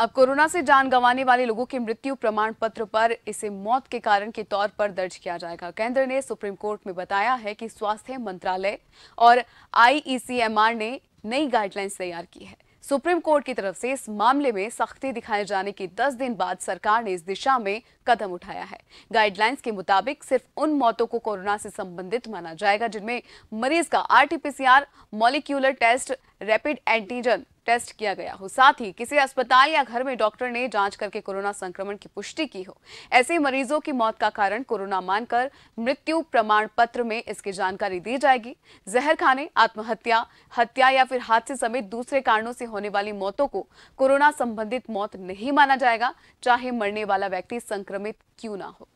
अब कोरोना से जान गंवाने वाले लोगों के मृत्यु प्रमाण पत्र पर इसे मौत के कारण के तौर पर दर्ज किया जाएगा केंद्र ने सुप्रीम कोर्ट में बताया है कि स्वास्थ्य मंत्रालय और आईईसीएमआर ने नई गाइडलाइंस तैयार की है सुप्रीम कोर्ट की तरफ से इस मामले में सख्ती दिखाए जाने के 10 दिन बाद सरकार ने इस दिशा में कदम उठाया है गाइडलाइंस के मुताबिक सिर्फ उन मौतों को कोरोना से संबंधित माना जाएगा जिनमें मरीज का RTPCR molecular test rapid antigen test किया गया हो साथ ही किसी अस्पताल या घर में डॉक्टर ने जांच करके कोरोना संक्रमण की पुष्टि की हो ऐसे मरीजों की मौत का कारण कोरोना मानकर मृत्यु प्रमाण पत्र में इसकी जानकारी दी जाएगी जहर खाने आत्महत्या हत्या या फिर हादसे समेत दूसरे कारणों से होने वाली मौतों को कोरोना संबंधित मौत नहीं माना जाएगा चाहे मरने वाला व्यक्ति संक्रमित क्यों ना हो